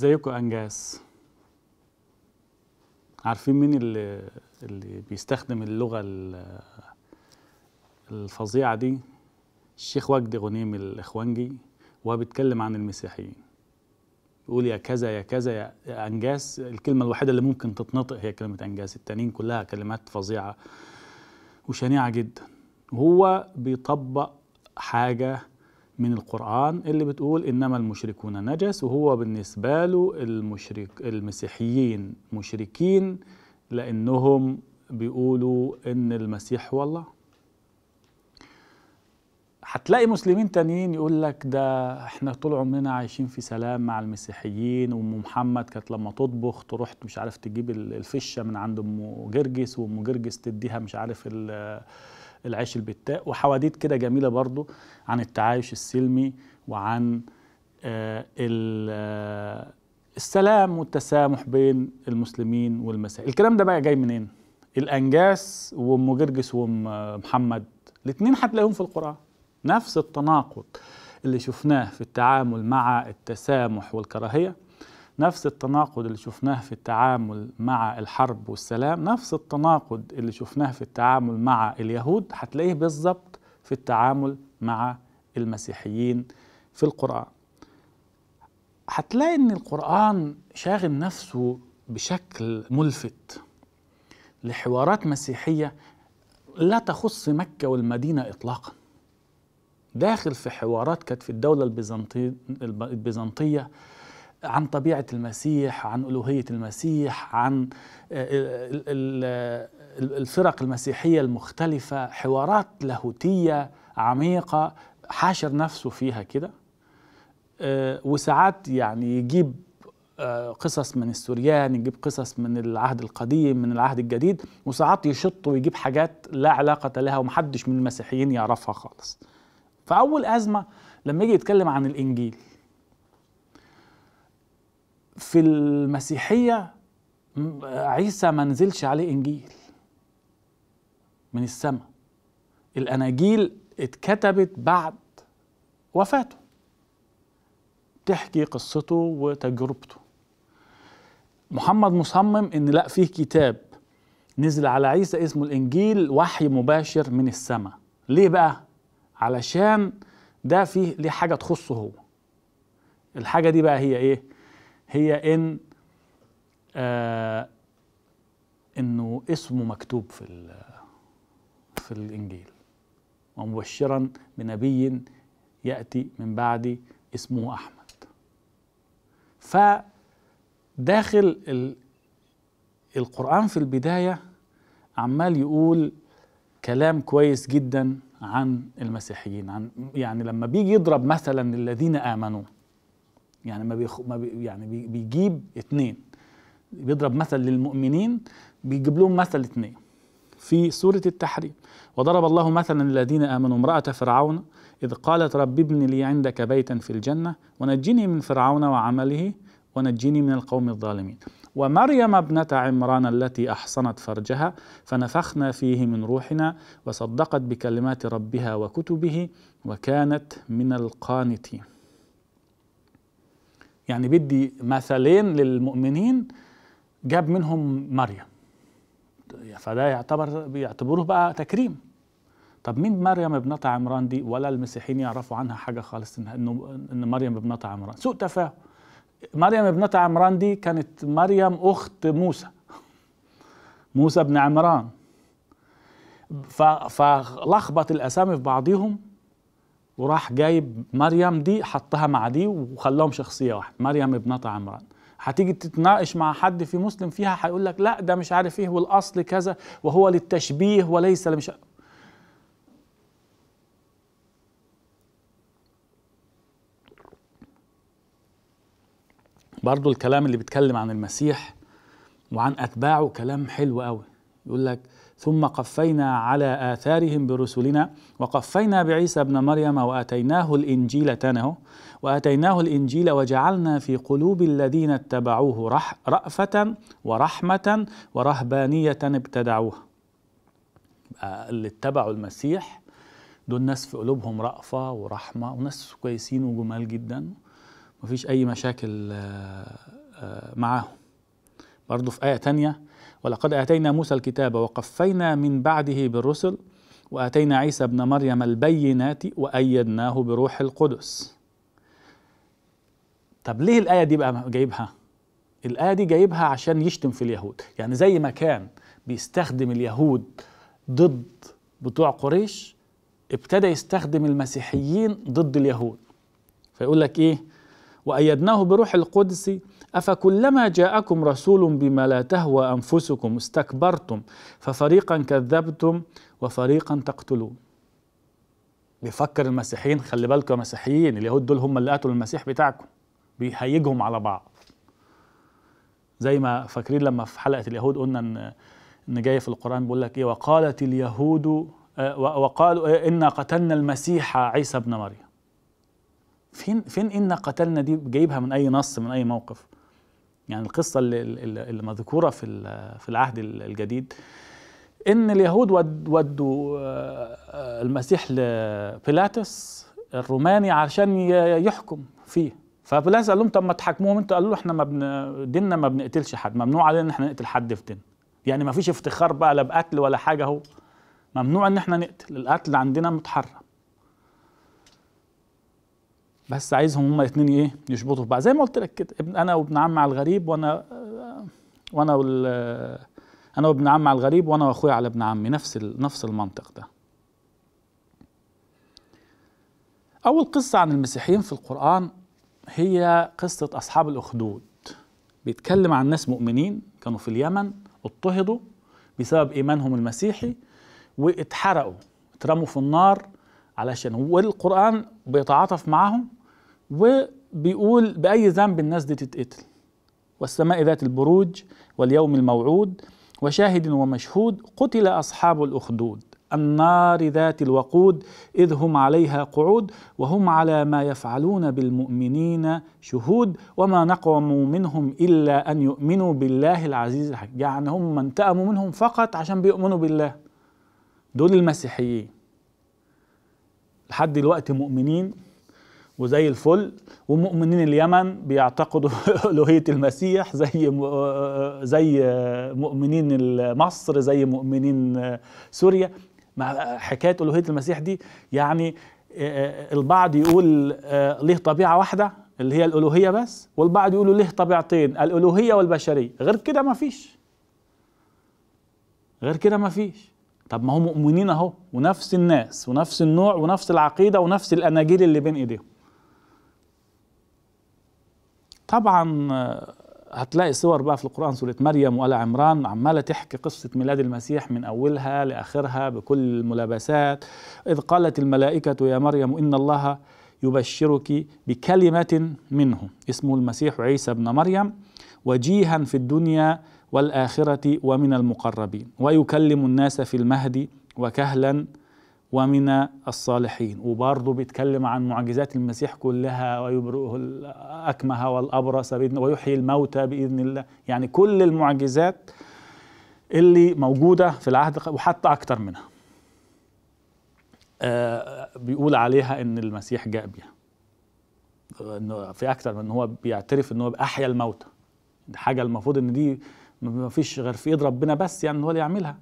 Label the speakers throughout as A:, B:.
A: ازيكم انجاز عارفين مين اللي اللي بيستخدم اللغه الفظيعه دي الشيخ وجدي غنيم الاخوانجي وهو بيتكلم عن المسيحيين بيقول يا كذا يا كذا يا انجاز الكلمه الوحيده اللي ممكن تتنطق هي كلمه انجاز التانيين كلها كلمات فظيعه وشنيعه جدا وهو بيطبق حاجه من القرآن اللي بتقول إنما المشركون نجس وهو بالنسبة له المشرك المسيحيين مشركين لأنهم بيقولوا إن المسيح هو الله هتلاقي مسلمين تانيين يقول لك ده احنا طول عمرنا عايشين في سلام مع المسيحيين وام محمد كانت لما تطبخ تروح مش عارف تجيب الفشه من عند ام جرجس وام جرجس تديها مش عارف ال العيش البتاء وحواديت كده جميلة برضو عن التعايش السلمي وعن آه، آه، السلام والتسامح بين المسلمين والمسائل الكلام ده بقى جاي منين؟ الأنجاس وأم جرجس وأم آه، محمد الاثنين هتلاقيهم في القرآن نفس التناقض اللي شفناه في التعامل مع التسامح والكراهية نفس التناقض اللي شفناه في التعامل مع الحرب والسلام نفس التناقض اللي شفناه في التعامل مع اليهود هتلاقيه بالظبط في التعامل مع المسيحيين في القرآن هتلاقي ان القرآن شاغل نفسه بشكل ملفت لحوارات مسيحية لا تخص مكة والمدينة إطلاقا داخل في حوارات كانت في الدولة البيزنطية عن طبيعة المسيح عن ألوهية المسيح عن آه، الفرق المسيحية المختلفة حوارات لاهوتية عميقة حاشر نفسه فيها كده آه، وساعات يعني يجيب آه، قصص من السوريان يجيب قصص من العهد القديم من العهد الجديد وساعات يشط ويجيب حاجات لا علاقة لها ومحدش من المسيحيين يعرفها خالص فأول أزمة لما يجي يتكلم عن الإنجيل في المسيحية عيسى ما نزلش عليه إنجيل من السماء الأناجيل اتكتبت بعد وفاته تحكي قصته وتجربته محمد مصمم ان لا فيه كتاب نزل على عيسى اسمه الانجيل وحي مباشر من السماء ليه بقى علشان ده فيه ليه حاجه تخصه هو الحاجه دي بقى هي ايه هي ان آه انه اسمه مكتوب في في الانجيل ومبشرا بنبي ياتي من بعدي اسمه احمد فداخل ال القران في البدايه عمال يقول كلام كويس جدا عن المسيحيين عن يعني لما بيجي يضرب مثلا الذين امنوا يعني ما, بيخ... ما بي... يعني بي... بيجيب اثنين بيضرب مثل للمؤمنين بيجيب لهم مثل اثنين في سورة التحريم وضرب الله مثلا الذين آمنوا امرأة فرعون إذ قالت رب ابن لي عندك بيتا في الجنة ونجني من فرعون وعمله ونجني من القوم الظالمين ومريم ابنة عمران التي أحصنت فرجها فنفخنا فيه من روحنا وصدقت بكلمات ربها وكتبه وكانت من القانتين يعني بدي مثلين للمؤمنين جاب منهم مريم فده يعتبر بيعتبروه بقى تكريم طب مين مريم ابنة عمران دي ولا المسيحيين يعرفوا عنها حاجة خالص انه ان مريم ابنة عمران سوء تفاهم مريم ابنة عمران دي كانت مريم اخت موسى موسى بن عمران فلخبط الاسامي في بعضهم وراح جايب مريم دي حطها مع دي وخلاهم شخصيه واحده مريم ابنه عمران هتيجي تتناقش مع حد في مسلم فيها هيقول لك لا ده مش عارف ايه والاصل كذا وهو للتشبيه وليس لمش برضو الكلام اللي بيتكلم عن المسيح وعن اتباعه كلام حلو قوي يقول لك ثم قفينا على آثارهم برسلنا وقفينا بعيسى ابن مريم وآتيناه الإنجيل تنه وآتيناه الإنجيل وجعلنا في قلوب الذين اتبعوه رأفة ورحمة ورهبانية ابتدعوها آه، اللي اتبعوا المسيح دول ناس في قلوبهم رأفة ورحمة وناس كويسين وجمال جدا مفيش أي مشاكل آه، آه، معاهم برضه في آية تانية ولقد آتينا موسى الكتاب وقفينا من بعده بالرسل وآتينا عيسى ابن مريم البينات وأيدناه بروح القدس طب ليه الآية دي بقى جايبها؟ الآية دي جايبها عشان يشتم في اليهود يعني زي ما كان بيستخدم اليهود ضد بتوع قريش ابتدى يستخدم المسيحيين ضد اليهود فيقول لك إيه وأيدناه بروح القدس أفكلما جاءكم رسول بما لا تهوى أنفسكم استكبرتم ففريقا كذبتم وفريقا تقتلون بيفكر المسيحيين خلي بالكم يا مسيحيين اليهود دول هم اللي قتلوا المسيح بتاعكم بيهيجهم على بعض زي ما فاكرين لما في حلقه اليهود قلنا ان ان جاي في القران بيقول لك ايه وقالت اليهود آه، وقالوا إيه؟ انا قتلنا المسيح عيسى ابن مريم فين فين انا قتلنا دي جايبها من اي نص من اي موقف يعني القصة اللي, اللي مذكورة في في العهد الجديد إن اليهود ودوا آه، المسيح لبيلاتس الروماني عشان يحكم فيه فبيلاتس قال لهم طب ما تحاكموهم انتوا قالوا له احنا ما بن... ديننا ما بنقتلش حد ممنوع علينا ان احنا نقتل حد في ديننا يعني ما فيش افتخار بقى لا بقتل ولا حاجه اهو ممنوع ان احنا نقتل القتل عندنا متحرم بس عايزهم هما الاثنين ايه يشبطوا في بعض زي ما قلت لك كده ابن انا وابن عم على الغريب وانا وانا وال انا وابن عم على الغريب وانا واخويا على ابن عمي نفس نفس المنطق ده اول قصه عن المسيحيين في القران هي قصه اصحاب الاخدود بيتكلم عن ناس مؤمنين كانوا في اليمن اضطهدوا بسبب ايمانهم المسيحي واتحرقوا اترموا في النار علشان والقرآن بيتعاطف معهم وبيقول بأي ذنب الناس دي تتقتل والسماء ذات البروج واليوم الموعود وشاهد ومشهود قتل أصحاب الأخدود النار ذات الوقود إذ هم عليها قعود وهم على ما يفعلون بالمؤمنين شهود وما نقموا منهم إلا أن يؤمنوا بالله العزيز الحكيم يعني هم من انتقموا منهم فقط عشان بيؤمنوا بالله دول المسيحيين لحد دلوقتي مؤمنين وزي الفل ومؤمنين اليمن بيعتقدوا الوهيه المسيح زي آه، آه، زي مؤمنين مصر زي مؤمنين سوريا مع حكايه الوهيه المسيح دي يعني آه، البعض يقول ليه طبيعه واحده اللي هي الالوهيه بس والبعض يقولوا ليه طبيعتين الالوهيه والبشريه غير كده ما فيش غير كده ما فيش طب ما هم مؤمنين اهو ونفس الناس ونفس النوع ونفس العقيده ونفس الاناجيل اللي بين ايديهم طبعا هتلاقي صور بقى في القرآن سورة مريم وآل عمران عمالة تحكي قصة ميلاد المسيح من أولها لآخرها بكل الملابسات إذ قالت الملائكة يا مريم إن الله يبشرك بكلمة منه اسمه المسيح عيسى بن مريم وجيها في الدنيا والآخرة ومن المقربين ويكلم الناس في المهد وكهلا ومن الصالحين وبرضه بيتكلم عن معجزات المسيح كلها ويبرئه الأكمه والأبرص بإذن ويحيي الموتى بإذن الله يعني كل المعجزات اللي موجودة في العهد وحتى أكتر منها آه، بيقول عليها إن المسيح جاء بيها إنه في أكتر من هو بيعترف إن هو أحيا الموتى حاجة المفروض إن دي ما فيش غير في إيد ربنا بس يعني هو اللي يعملها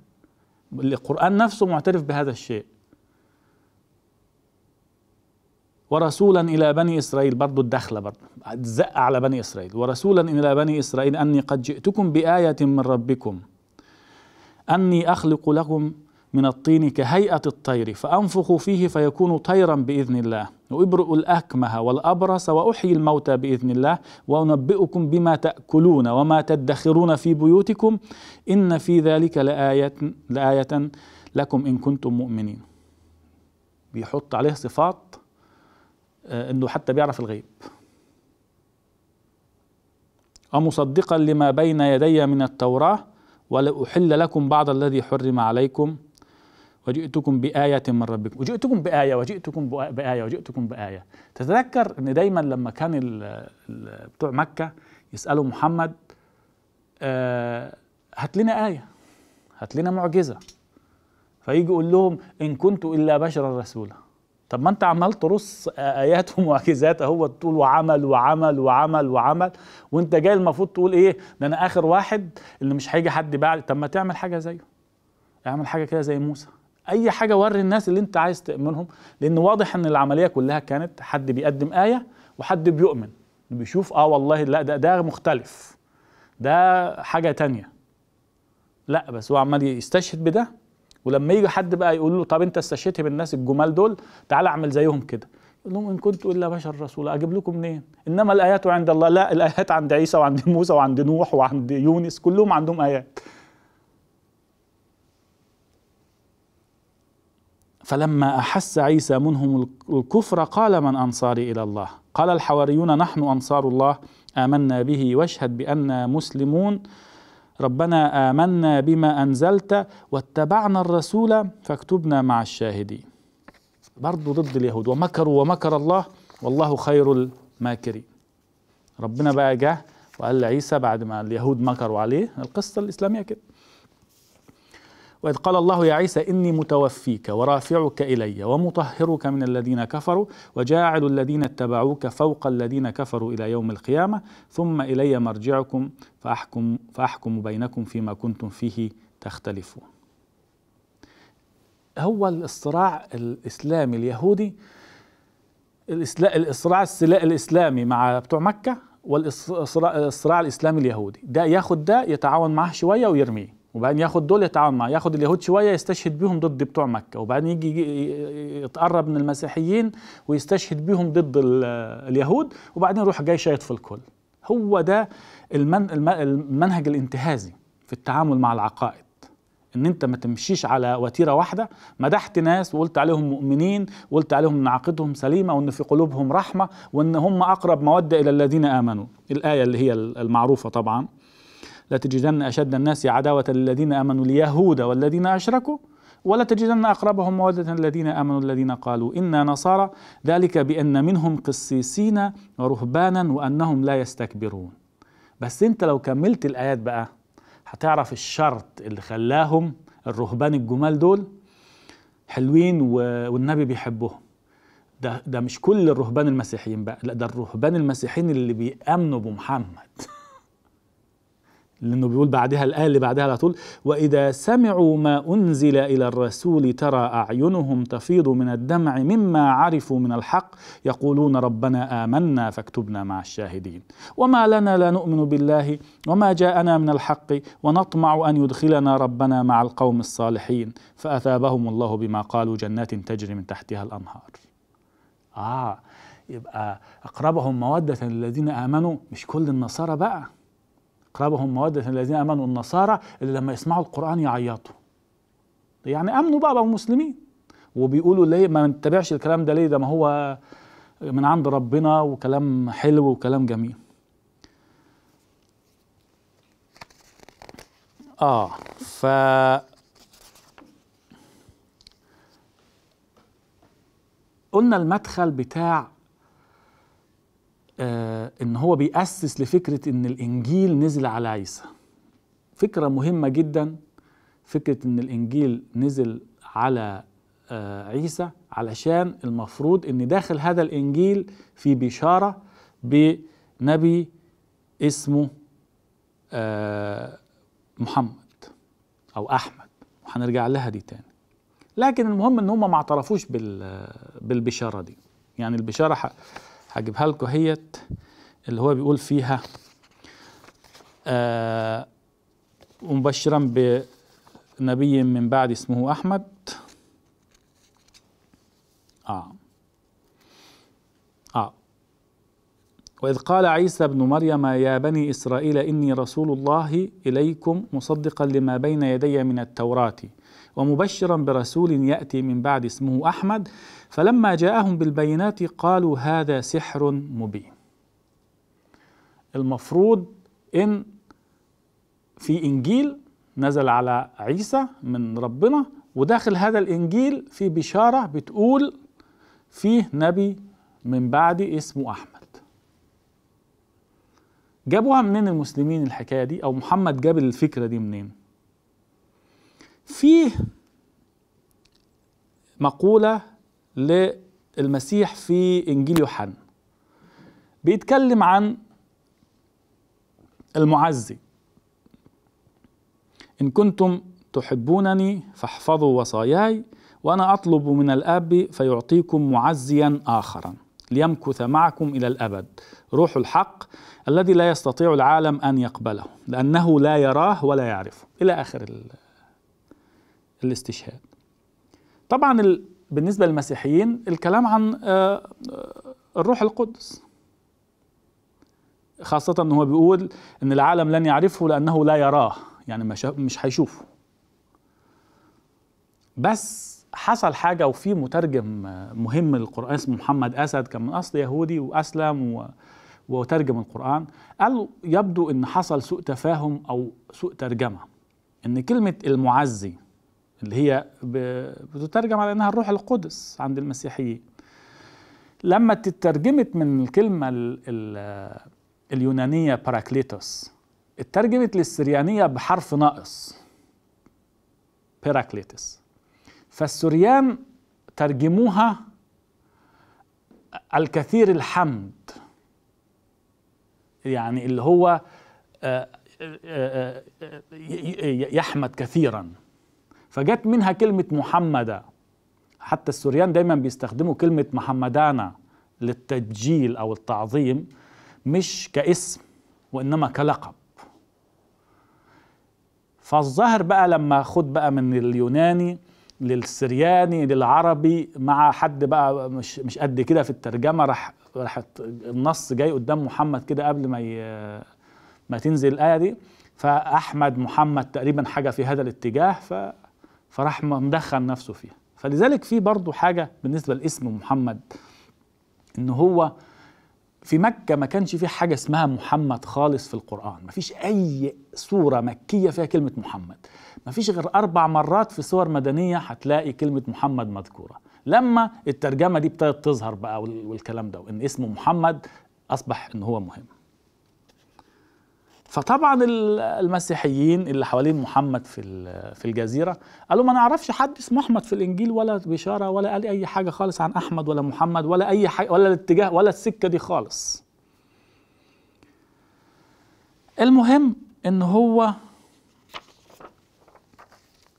A: القرآن نفسه معترف بهذا الشيء ورسولا إلى بني إسرائيل برضو الدخلة برضه زق على بني إسرائيل ورسولا إلى بني إسرائيل أني قد جئتكم بآية من ربكم أني أخلق لكم من الطين كهيئة الطير فأنفخ فيه فيكون طيرا بإذن الله وإبرئ الأكمه والأبرص وأحيي الموتى بإذن الله وأنبئكم بما تأكلون وما تدخرون في بيوتكم إن في ذلك لآية, لآية لكم إن كنتم مؤمنين بيحط عليه صفات آه، انه حتى بيعرف الغيب ومصدقا لما بين يدي من التوراة ولأحل لكم بعض الذي حرم عليكم وجئتكم بآية من ربكم وجئتكم بآية وجئتكم بآية وجئتكم بآية تتذكر أن دايما لما كان بتوع مكة يسألوا محمد آه، هات لنا آية هات لنا معجزة فيجي يقول لهم إن كنت إلا بشرا رسولا طب ما انت عمال ترص ايات ومعجزات اهو تقول وعمل وعمل وعمل وعمل وانت جاي المفروض تقول ايه ده انا اخر واحد اللي مش هيجي حد بعد طب ما تعمل حاجه زيه اعمل حاجه كده زي موسى اي حاجه وري الناس اللي انت عايز تؤمنهم لان واضح ان العمليه كلها كانت حد بيقدم ايه وحد بيؤمن بيشوف اه والله لا ده ده مختلف ده حاجه تانية لا بس هو عمال يستشهد بده ولما يجي حد بقى يقول له طب انت استشهدت بالناس الجمال دول تعال اعمل زيهم كده يقول لهم ان كنت الا بشر رسول اجيب لكم منين انما الايات عند الله لا الايات عند عيسى وعند موسى وعند نوح وعند يونس كلهم عندهم ايات فلما احس عيسى منهم الكفر قال من انصاري الى الله قال الحواريون نحن انصار الله امنا به واشهد بانا مسلمون ربنا آمنا بما أنزلت واتبعنا الرسول فاكتبنا مع الشاهدين برضو ضد اليهود ومكروا ومكر الله والله خير الماكرين ربنا بقى جه وقال لعيسى بعد ما اليهود مكروا عليه القصة الإسلامية كده وإذ قال الله يا عيسى إني متوفيك ورافعك إلي ومطهرك من الذين كفروا وجاعل الذين اتبعوك فوق الذين كفروا إلى يوم القيامة ثم إلي مرجعكم فأحكم, فأحكم بينكم فيما كنتم فيه تختلفون هو الصراع الإسلامي اليهودي الصراع الإسلامي مع بتوع مكة والصراع الإسلامي اليهودي ده ياخد ده يتعاون معه شوية ويرميه وبعدين ياخد دول يتعاون معه ياخد اليهود شويه يستشهد بيهم ضد بتوع مكه وبعدين يجي يتقرب من المسيحيين ويستشهد بيهم ضد اليهود وبعدين يروح جاي شايط في الكل هو ده المن المنهج الانتهازي في التعامل مع العقائد ان انت ما تمشيش على وتيره واحده مدحت ناس وقلت عليهم مؤمنين وقلت عليهم ان عقيدتهم سليمه وان في قلوبهم رحمه وان هم اقرب موده الى الذين امنوا الايه اللي هي المعروفه طبعا لتجدن أشد الناس عداوة للذين آمنوا اليهود والذين أشركوا ولا تجدن أقربهم مودة الذين آمنوا الذين قالوا إنا نصارى ذلك بأن منهم قسيسين ورهبانا وأنهم لا يستكبرون بس أنت لو كملت الآيات بقى هتعرف الشرط اللي خلاهم الرهبان الجمال دول حلوين والنبي بيحبهم ده ده مش كل الرهبان المسيحيين بقى لا ده الرهبان المسيحيين اللي بيأمنوا بمحمد لأنه بيقول بعدها الآية اللي بعدها على طول وإذا سمعوا ما أنزل إلى الرسول ترى أعينهم تفيض من الدمع مما عرفوا من الحق يقولون ربنا آمنا فاكتبنا مع الشاهدين وما لنا لا نؤمن بالله وما جاءنا من الحق ونطمع أن يدخلنا ربنا مع القوم الصالحين فأثابهم الله بما قالوا جنات تجري من تحتها الأنهار آه يبقى أقربهم مودة للذين آمنوا مش كل النصارى بقى قرابهم مودة الذين آمنوا النصارى اللي لما يسمعوا القرآن يعيطوا يعني أمنوا بقى بقوا مسلمين وبيقولوا ليه ما نتبعش الكلام ده ليه ده ما هو من عند ربنا وكلام حلو وكلام جميل اه ف قلنا المدخل بتاع آه، ان هو بيأسس لفكره ان الانجيل نزل على عيسى فكره مهمه جدا فكره ان الانجيل نزل على آه، عيسى علشان المفروض ان داخل هذا الانجيل في بشاره بنبي اسمه آه، محمد او احمد وهنرجع لها دي تاني لكن المهم ان هم ما اعترفوش بالبشاره دي يعني البشاره هجيبها لكم اهيت اللي هو بيقول فيها آه ومبشرا بنبي من بعد اسمه احمد اه اه واذ قال عيسى ابن مريم يا بني اسرائيل اني رسول الله اليكم مصدقا لما بين يدي من التوراه ومبشرا برسول ياتي من بعد اسمه احمد فلما جاءهم بالبينات قالوا هذا سحر مبين المفروض ان في انجيل نزل على عيسى من ربنا وداخل هذا الانجيل في بشاره بتقول فيه نبي من بعد اسمه احمد جابوها منين المسلمين الحكايه دي او محمد جاب الفكره دي منين فيه مقولة للمسيح في إنجيل يوحنا بيتكلم عن المعزي إن كنتم تحبونني فاحفظوا وصاياي وأنا أطلب من الآب فيعطيكم معزيا آخرا ليمكث معكم إلى الأبد روح الحق الذي لا يستطيع العالم أن يقبله لأنه لا يراه ولا يعرفه إلى آخر الاستشهاد طبعا بالنسبة للمسيحيين الكلام عن آه، آه، الروح القدس خاصة ان هو بيقول ان العالم لن يعرفه لانه لا يراه يعني مش هيشوفه بس حصل حاجة وفي مترجم آه، مهم للقرآن اسمه محمد أسد كان من أصل يهودي وأسلم و... وترجم القرآن قال يبدو أن حصل سوء تفاهم أو سوء ترجمة أن كلمة المعزي اللي هي بتترجم على انها الروح القدس عند المسيحيين لما تترجمت من الكلمه الـ الـ اليونانيه باراكليتوس اترجمت للسريانيه بحرف ناقص باراكليتوس فالسريان ترجموها الكثير الحمد يعني اللي هو آه، آه، آه، يحمد كثيرا فجت منها كلمة محمدة حتى السوريان دايما بيستخدموا كلمة محمدانا للتجيل أو التعظيم مش كاسم وإنما كلقب فالظاهر بقى لما خد بقى من اليوناني للسرياني للعربي مع حد بقى مش مش قد كده في الترجمه راح راح النص جاي قدام محمد كده قبل ما ما تنزل الايه دي فاحمد محمد تقريبا حاجه في هذا الاتجاه ف فراح مدخل نفسه فيها فلذلك في برضه حاجة بالنسبة لاسم محمد إن هو في مكة ما كانش في حاجة اسمها محمد خالص في القرآن ما فيش أي سورة مكية فيها كلمة محمد ما فيش غير أربع مرات في سور مدنية هتلاقي كلمة محمد مذكورة لما الترجمة دي ابتدت تظهر بقى والكلام ده وإن اسمه محمد أصبح إن هو مهم فطبعا المسيحيين اللي حوالين محمد في في الجزيره قالوا ما نعرفش حد اسمه احمد في الانجيل ولا بشاره ولا قال اي حاجه خالص عن احمد ولا محمد ولا اي حاجه ولا الاتجاه ولا السكه دي خالص المهم ان هو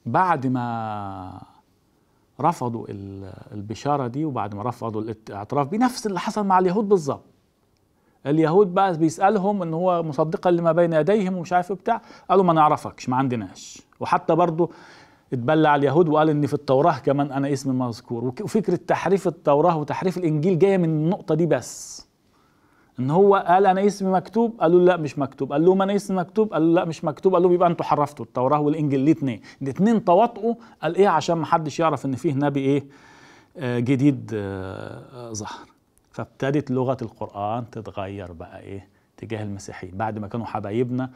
A: بعد ما رفضوا البشاره دي وبعد ما رفضوا الاعتراف بنفس اللي حصل مع اليهود بالظبط اليهود بقى بيسالهم ان هو مصدقا لما بين يديهم ومش عارف إيه بتاع قالوا ما نعرفكش ما عندناش وحتى برضه اتبلى على اليهود وقال ان في التوراه كمان انا اسمي مذكور وفكره تحريف التوراه وتحريف الانجيل جايه من النقطه دي بس ان هو قال انا اسمي مكتوب قالوا لا مش مكتوب قال لهم انا اسمي مكتوب قالوا لا مش مكتوب قالوا يبقى انتوا حرفتوا التوراه والانجيل الاثنين الاثنين تواطؤوا قال ايه عشان ما حدش يعرف ان فيه نبي ايه آه، جديد آه، آه، ظهر فابتدت لغة القرآن تتغير بقى إيه تجاه المسيحيين بعد ما كانوا حبايبنا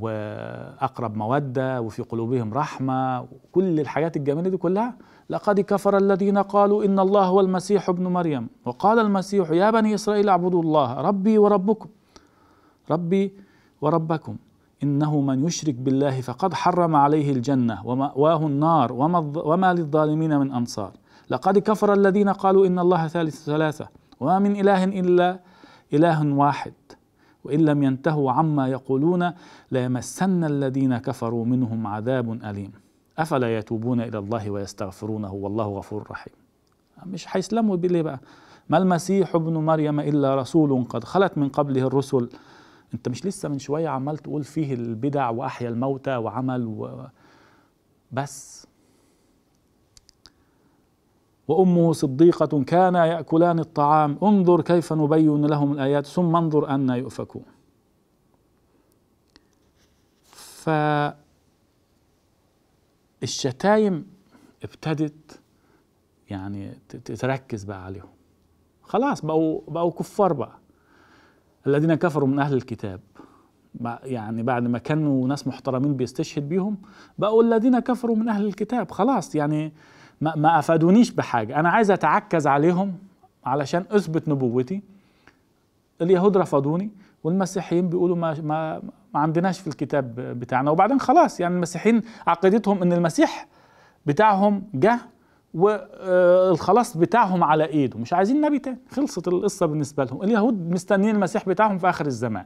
A: وأقرب مودة وفي قلوبهم رحمة وكل الحاجات الجميلة دي كلها لقد كفر الذين قالوا إن الله هو المسيح ابن مريم وقال المسيح يا بني إسرائيل اعبدوا الله ربي وربكم ربي وربكم إنه من يشرك بالله فقد حرم عليه الجنة ومأواه النار وما, وما للظالمين من أنصار لقد كفر الذين قالوا إن الله ثالث ثلاثة وما من إله إلا إله واحد وإن لم ينتهوا عما يقولون ليمسن الذين كفروا منهم عذاب أليم أفلا يتوبون إلى الله ويستغفرونه والله غفور رحيم مش هيسلموا بلي بقى ما المسيح ابن مريم إلا رسول قد خلت من قبله الرسل انت مش لسه من شوية عمال تقول فيه البدع وأحيا الموتى وعمل و... بس وامه صديقه كانا ياكلان الطعام انظر كيف نبين لهم الايات ثم انظر انا يؤفكون فالشتايم ابتدت يعني تركز بقى عليهم خلاص بقوا بقوا كفار بقى الذين كفروا من اهل الكتاب يعني بعد ما كانوا ناس محترمين بيستشهد بيهم بقوا الذين كفروا من اهل الكتاب خلاص يعني ما, ما افادونيش بحاجه انا عايز اتعكز عليهم علشان اثبت نبوتي اليهود رفضوني والمسيحيين بيقولوا ما ما ما عندناش في الكتاب بتاعنا وبعدين خلاص يعني المسيحيين عقيدتهم ان المسيح بتاعهم جه والخلاص آه، بتاعهم على ايده مش عايزين نبي تاني خلصت القصه بالنسبه لهم اليهود مستنيين المسيح بتاعهم في اخر الزمان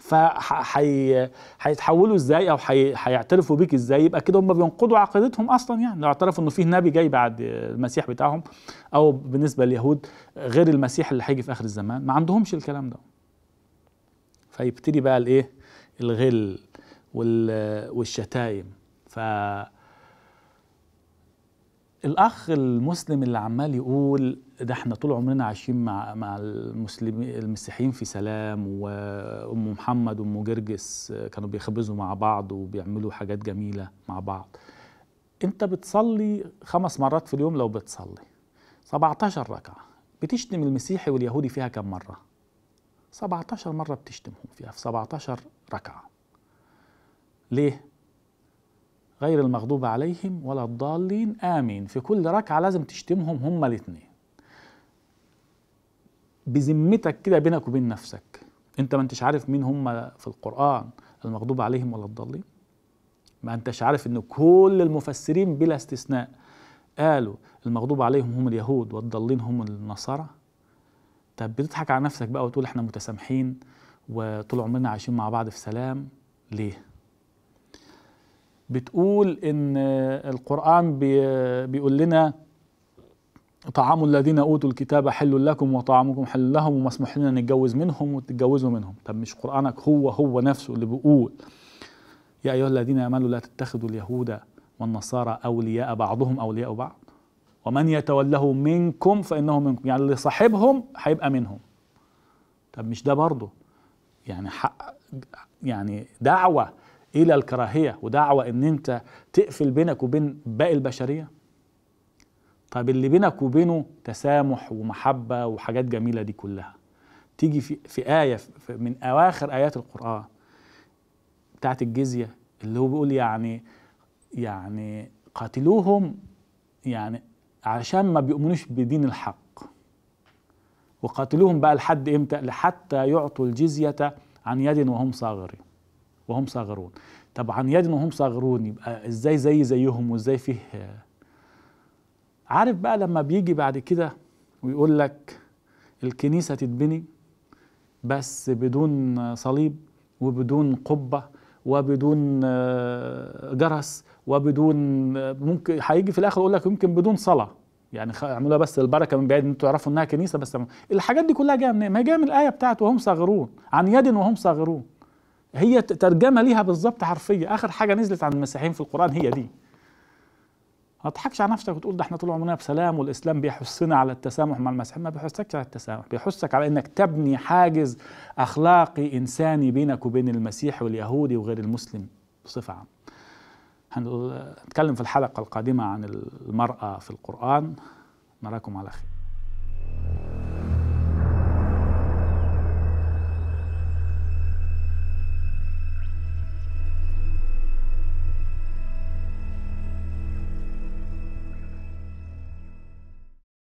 A: فهيتحولوا ازاي او هيعترفوا بيك ازاي يبقى كده هم بينقضوا عقيدتهم اصلا يعني لو اعترفوا انه في نبي جاي بعد المسيح بتاعهم او بالنسبه لليهود غير المسيح اللي هيجي في اخر الزمان ما عندهمش الكلام ده فيبتدي بقى الايه الغل والشتايم ف الاخ المسلم اللي عمال يقول ده احنا طول عمرنا عايشين مع مع المسلمين المسيحيين في سلام وام محمد وام جرجس كانوا بيخبزوا مع بعض وبيعملوا حاجات جميله مع بعض انت بتصلي خمس مرات في اليوم لو بتصلي 17 ركعه بتشتم المسيحي واليهودي فيها كم مره 17 مره بتشتمهم فيها في 17 ركعه ليه غير المغضوب عليهم ولا الضالين آمين في كل ركعة لازم تشتمهم هما الاثنين بذمتك كده بينك وبين نفسك انت ما انتش عارف مين هم في القرآن المغضوب عليهم ولا الضالين ما انتش عارف ان كل المفسرين بلا استثناء قالوا المغضوب عليهم هم اليهود والضالين هم النصارى طب بتضحك على نفسك بقى وتقول احنا متسامحين وطول عمرنا عايشين مع بعض في سلام ليه بتقول ان القرآن بيقول لنا طعام الذين اوتوا الكتاب حل لكم وطعامكم حل لهم ومسموح لنا نتجوز منهم وتتجوزوا منهم طب مش قرانك هو هو نفسه اللي بيقول يا ايها الذين امنوا لا تتخذوا اليهود والنصارى اولياء بعضهم اولياء بعض ومن يتوله منكم فانه منكم يعني اللي صاحبهم هيبقى منهم طب مش ده برضه يعني حق يعني دعوه الى الكراهيه ودعوه ان انت تقفل بينك وبين باقي البشريه طب اللي بينك وبينه تسامح ومحبه وحاجات جميله دي كلها تيجي في, في ايه في من اواخر ايات القران بتاعت الجزيه اللي هو بيقول يعني يعني قاتلوهم يعني عشان ما بيؤمنوش بدين الحق وقاتلوهم بقى لحد امتى لحتى يعطوا الجزيه عن يد وهم صاغرين وهم صاغرون طب عن يد وهم صاغرون يبقى ازاي زي زيهم وازاي فيه عارف بقى لما بيجي بعد كده ويقول لك الكنيسة تتبني بس بدون صليب وبدون قبة وبدون جرس وبدون ممكن هيجي في الاخر يقول لك يمكن بدون صلاه يعني اعملوها بس البركه من بعيد انتوا تعرفوا انها كنيسه بس الحاجات دي كلها جايه منين؟ ما هي جايه من الايه بتاعت وهم صاغرون عن يد وهم صاغرون هي ترجمه ليها بالظبط حرفيه اخر حاجه نزلت عن المسيحيين في القران هي دي ما تضحكش على نفسك وتقول ده احنا طول عمرنا بسلام والاسلام بيحثنا على التسامح مع المسيحيين ما بيحثكش على التسامح بيحثك على انك تبني حاجز اخلاقي انساني بينك وبين المسيح واليهودي وغير المسلم بصفه عامه هنتكلم في الحلقه القادمه عن المراه في القران نراكم على خير